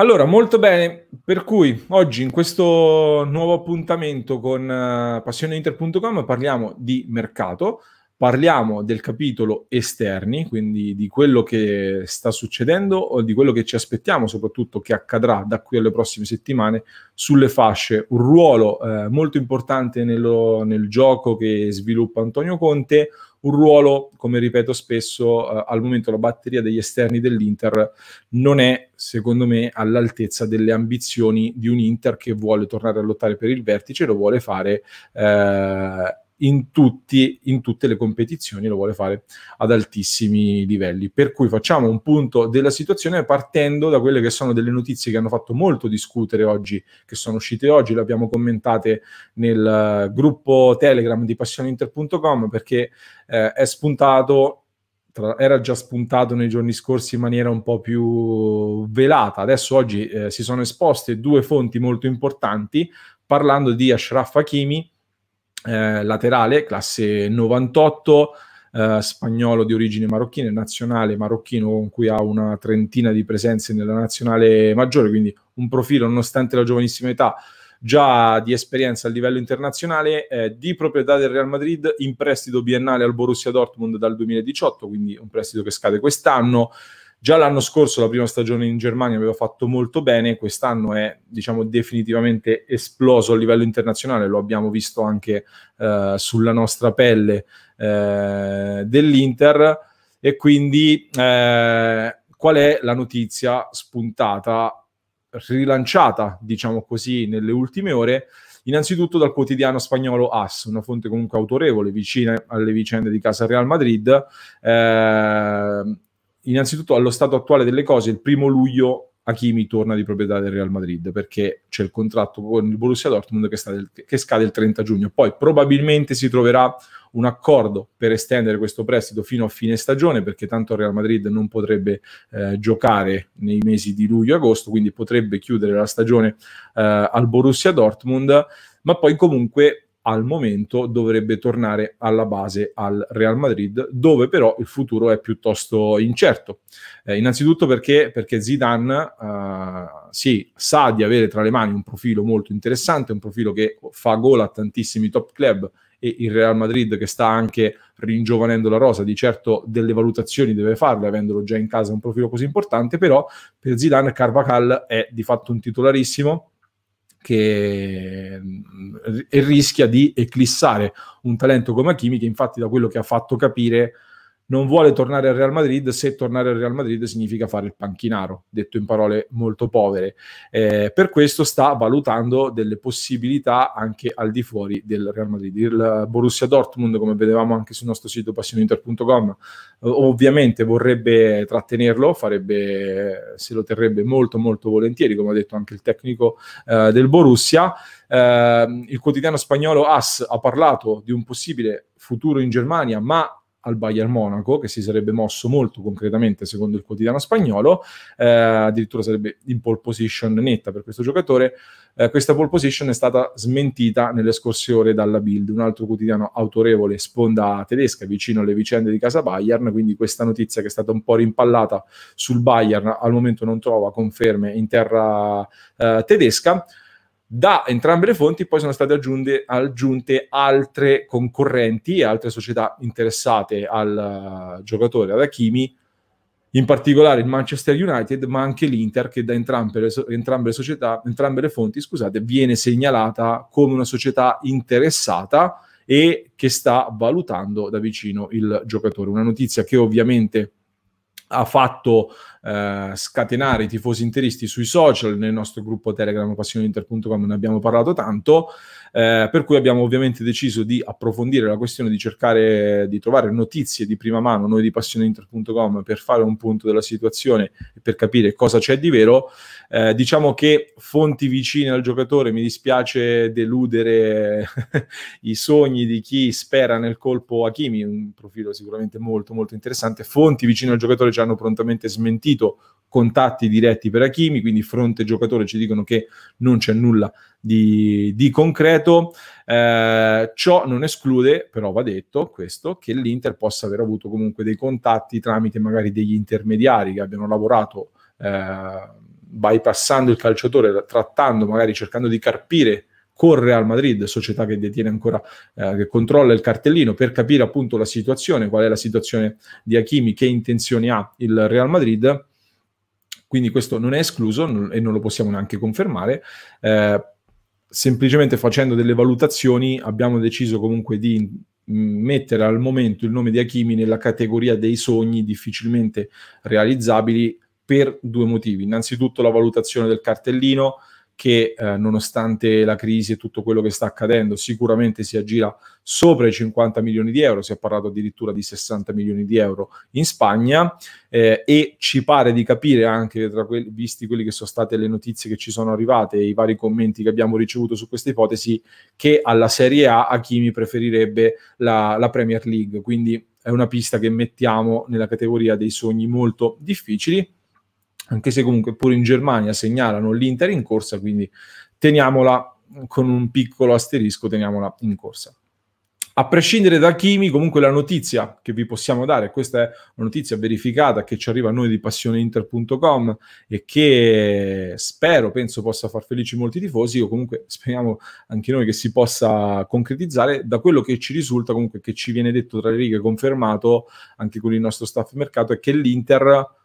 Allora, molto bene, per cui oggi in questo nuovo appuntamento con eh, passioneinter.com parliamo di mercato, parliamo del capitolo esterni, quindi di quello che sta succedendo o di quello che ci aspettiamo, soprattutto che accadrà da qui alle prossime settimane sulle fasce, un ruolo eh, molto importante nello, nel gioco che sviluppa Antonio Conte, un ruolo, come ripeto spesso, eh, al momento la batteria degli esterni dell'Inter non è, secondo me, all'altezza delle ambizioni di un Inter che vuole tornare a lottare per il vertice, e lo vuole fare eh, in, tutti, in tutte le competizioni, lo vuole fare ad altissimi livelli. Per cui facciamo un punto della situazione partendo da quelle che sono delle notizie che hanno fatto molto discutere oggi, che sono uscite oggi, le abbiamo commentate nel eh, gruppo Telegram di passioneinter.com perché eh, è spuntato era già spuntato nei giorni scorsi in maniera un po' più velata. Adesso oggi eh, si sono esposte due fonti molto importanti parlando di Ashraf Hakimi eh, laterale, classe 98, eh, spagnolo di origine marocchina, nazionale marocchino con cui ha una trentina di presenze nella nazionale maggiore, quindi un profilo, nonostante la giovanissima età, già di esperienza a livello internazionale, eh, di proprietà del Real Madrid, in prestito biennale al Borussia Dortmund dal 2018, quindi un prestito che scade quest'anno. Già l'anno scorso, la prima stagione in Germania, aveva fatto molto bene, quest'anno è diciamo, definitivamente esploso a livello internazionale, lo abbiamo visto anche eh, sulla nostra pelle eh, dell'Inter. E quindi eh, qual è la notizia spuntata, rilanciata, diciamo così, nelle ultime ore? Innanzitutto dal quotidiano spagnolo AS, una fonte comunque autorevole, vicina alle vicende di casa Real Madrid, eh, innanzitutto allo stato attuale delle cose, il primo luglio Hakimi torna di proprietà del Real Madrid perché c'è il contratto con il Borussia Dortmund che, del, che, scade il 30 giugno. Poi probabilmente si troverà un accordo per estendere questo prestito fino a fine stagione perché tanto il Real Madrid non potrebbe eh, giocare nei mesi di luglio e agosto, quindi potrebbe chiudere la stagione eh, al Borussia Dortmund, ma poi comunque al momento dovrebbe tornare alla base al Real Madrid, dove però il futuro è piuttosto incerto. Eh, innanzitutto perché, perché Zidane eh, sì, sa di avere tra le mani un profilo molto interessante, un profilo che fa gol a tantissimi top club e il Real Madrid che sta anche ringiovanendo la rosa, di certo delle valutazioni deve farle avendolo già in casa un profilo così importante, però per Zidane Carvacal è di fatto un titolarissimo che mm, rischia di eclissare un talento come Hakimi che infatti da quello che ha fatto capire non vuole tornare al Real Madrid se tornare al Real Madrid significa fare il panchinaro, detto in parole molto povere. Eh, per questo sta valutando delle possibilità anche al di fuori del Real Madrid. Il Borussia Dortmund, come vedevamo anche sul nostro sito passioneinter.com, eh, ovviamente vorrebbe trattenerlo, farebbe, se lo terrebbe molto molto volentieri, come ha detto anche il tecnico eh, del Borussia. Eh, il quotidiano spagnolo AS ha parlato di un possibile futuro in Germania, ma al Bayern Monaco, che si sarebbe mosso molto concretamente secondo il quotidiano spagnolo, eh, addirittura sarebbe in pole position netta per questo giocatore. Eh, questa pole position è stata smentita nelle scorse ore dalla Bild, un altro quotidiano autorevole sponda tedesca vicino alle vicende di casa Bayern, quindi questa notizia che è stata un po' rimpallata sul Bayern al momento non trova conferme in terra eh, tedesca. Da entrambe le fonti poi sono state aggiunte, aggiunte altre concorrenti e altre società interessate al eh, giocatore, ad Hakimi, in particolare il Manchester United, ma anche l'Inter, che da entrambe le, entrambe le, società, entrambe le fonti, scusate, viene segnalata come una società interessata e che sta valutando da vicino il giocatore. Una notizia che ovviamente ha fatto eh, scatenare i tifosi interisti sui social, nel nostro gruppo Telegram passioneinter.com ne abbiamo parlato tanto, eh, per cui abbiamo ovviamente deciso di approfondire la questione, di cercare di trovare notizie di prima mano noi di passioneinter.com per fare un punto della situazione e per capire cosa c'è di vero. Eh, diciamo che fonti vicine al giocatore, mi dispiace deludere i sogni di chi spera nel colpo Hakimi, un profilo sicuramente molto molto interessante, fonti vicine al giocatore ci hanno prontamente smentito sentito contatti diretti per Hakimi, quindi fronte giocatore ci dicono che non c'è nulla di, di concreto. Eh, ciò non esclude, però va detto questo, che l'Inter possa aver avuto comunque dei contatti tramite magari degli intermediari che abbiano lavorato eh, bypassando il calciatore, trattando, magari cercando di carpire con Real Madrid, società che detiene ancora, eh, che controlla il cartellino, per capire appunto la situazione, qual è la situazione di Hakimi, che intenzioni ha il Real Madrid. Quindi questo non è escluso non, e non lo possiamo neanche confermare. Eh, semplicemente facendo delle valutazioni abbiamo deciso comunque di mettere al momento il nome di Hakimi nella categoria dei sogni difficilmente realizzabili per due motivi. Innanzitutto la valutazione del cartellino, che eh, nonostante la crisi e tutto quello che sta accadendo sicuramente si aggira sopra i 50 milioni di euro, si è parlato addirittura di 60 milioni di euro in Spagna eh, e ci pare di capire anche, que visti quelle che sono state le notizie che ci sono arrivate e i vari commenti che abbiamo ricevuto su questa ipotesi, che alla Serie A Hakimi preferirebbe la, la Premier League, quindi è una pista che mettiamo nella categoria dei sogni molto difficili anche se comunque pure in Germania segnalano l'Inter in corsa, quindi teniamola con un piccolo asterisco, teniamola in corsa. A prescindere da Kimi, comunque la notizia che vi possiamo dare, questa è una notizia verificata che ci arriva a noi di passioneinter.com e che spero, penso possa far felici molti tifosi, o comunque speriamo anche noi che si possa concretizzare, da quello che ci risulta, comunque che ci viene detto tra le righe, confermato anche con il nostro staff mercato, è che l'Inter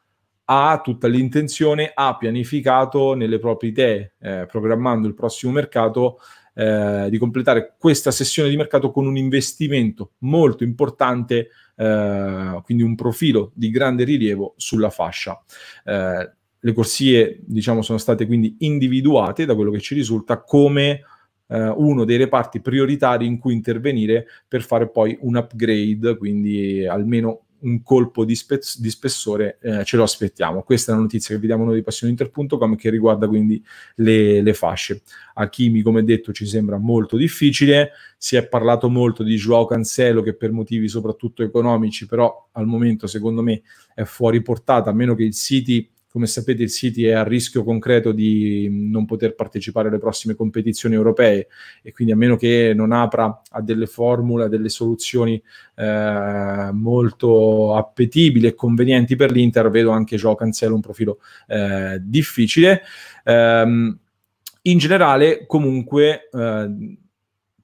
ha tutta l'intenzione, ha pianificato nelle proprie idee, eh, programmando il prossimo mercato, eh, di completare questa sessione di mercato con un investimento molto importante, eh, quindi un profilo di grande rilievo sulla fascia. Eh, le corsie, diciamo, sono state quindi individuate, da quello che ci risulta, come eh, uno dei reparti prioritari in cui intervenire per fare poi un upgrade, quindi almeno un colpo di, spez- di spessore eh, ce lo aspettiamo. Questa è una notizia che vi diamo noi di passioneinter.com che riguarda quindi le, le fasce. Hakimi, come detto, ci sembra molto difficile. Si è parlato molto di Joao Cancelo che per motivi soprattutto economici, però al momento secondo me è fuori portata, a meno che il City come sapete il City è a rischio concreto di non poter partecipare alle prossime competizioni europee e quindi a meno che non apra a delle formule, a delle soluzioni eh, molto appetibili e convenienti per l'Inter, vedo anche Joe Cancelo un profilo eh, difficile. Um, in generale, comunque, eh,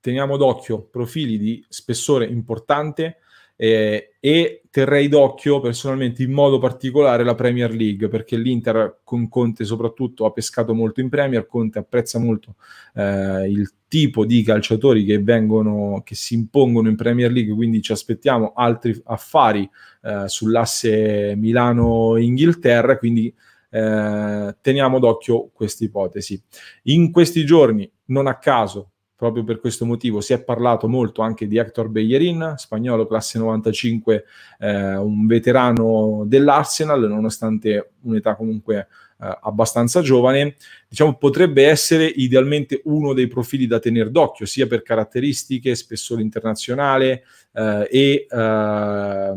teniamo d'occhio profili di spessore importante, eh, e terrei d'occhio personalmente in modo particolare la Premier League perché l'Inter con Conte soprattutto ha pescato molto in Premier, Conte apprezza molto eh, il tipo di calciatori che vengono, che si impongono in Premier League, quindi ci aspettiamo altri affari eh, sull'asse Milano-Inghilterra, quindi eh, teniamo d'occhio questa ipotesi. In questi giorni, non a caso, Proprio per questo motivo si è parlato molto anche di Hector Bellerin, spagnolo classe 95, eh, un veterano dell'Arsenal, nonostante un'età comunque eh, abbastanza giovane, diciamo potrebbe essere idealmente uno dei profili da tenere d'occhio, sia per caratteristiche, spessore internazionale eh, e, eh,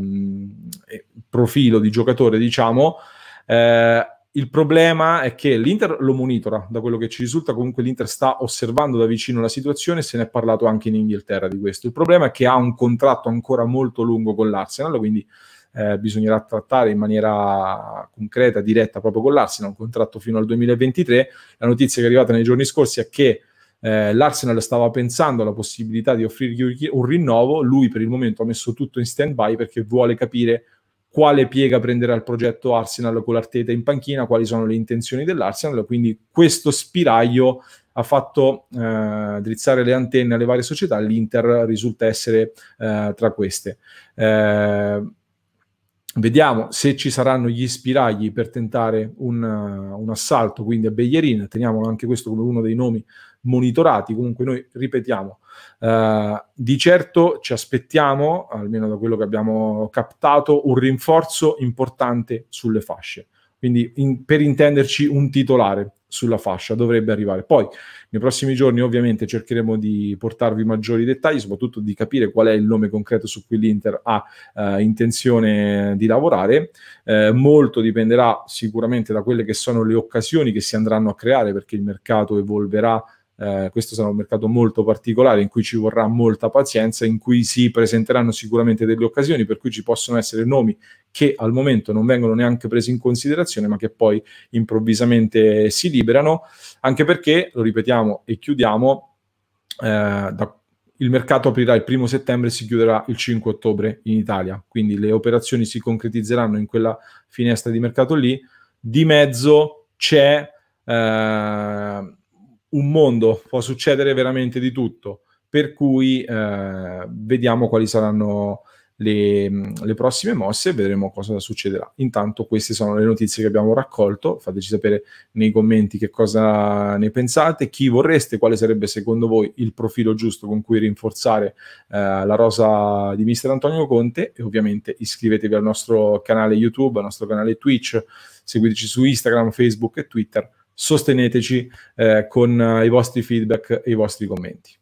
profilo di giocatore, diciamo. Eh, il problema è che l'Inter lo monitora, da quello che ci risulta, comunque l'Inter sta osservando da vicino la situazione, se ne è parlato anche in Inghilterra di questo. Il problema è che ha un contratto ancora molto lungo con l'Arsenal, quindi eh, bisognerà trattare in maniera concreta, diretta proprio con l'Arsenal, un contratto fino al 2023. La notizia che è arrivata nei giorni scorsi è che eh, l'Arsenal stava pensando alla possibilità di offrirgli un rinnovo, lui per il momento ha messo tutto in stand-by perché vuole capire quale piega prenderà il progetto Arsenal con l'Arteta in panchina, quali sono le intenzioni dell'Arsenal. Quindi questo spiraglio ha fatto eh, drizzare le antenne alle varie società, l'Inter risulta essere eh, tra queste. Eh, Vediamo se ci saranno gli spiragli per tentare un, un assalto, quindi a Beglierin, teniamo anche questo come uno dei nomi monitorati, comunque noi ripetiamo, uh, di certo ci aspettiamo, almeno da quello che abbiamo captato, un rinforzo importante sulle fasce, quindi in, per intenderci un titolare, sulla fascia, dovrebbe arrivare. Poi nei prossimi giorni ovviamente cercheremo di portarvi maggiori dettagli, soprattutto di capire qual è il nome concreto su cui l'Inter ha eh, intenzione di lavorare. Eh, molto dipenderà sicuramente da quelle che sono le occasioni che si andranno a creare perché il mercato evolverà eh, questo sarà un mercato molto particolare in cui ci vorrà molta pazienza, in cui si presenteranno sicuramente delle occasioni per cui ci possono essere nomi che al momento non vengono neanche presi in considerazione, ma che poi improvvisamente si liberano, anche perché, lo ripetiamo e chiudiamo, eh, da il mercato aprirà il primo settembre e si chiuderà il 5 ottobre in Italia. Quindi le operazioni si concretizzeranno in quella finestra di mercato lì. Di mezzo c'è eh, un mondo, può succedere veramente di tutto, per cui eh, vediamo quali saranno le, mm, le, prossime mosse e vedremo cosa succederà. Intanto queste sono le notizie che abbiamo raccolto, fateci sapere nei commenti che cosa ne pensate, chi vorreste, quale sarebbe secondo voi il profilo giusto con cui rinforzare eh, la rosa di mister Antonio Conte e ovviamente iscrivetevi al nostro canale YouTube, al nostro canale Twitch, seguiteci su Instagram, Facebook e Twitter sosteneteci eh, con eh, i vostri feedback e i vostri commenti.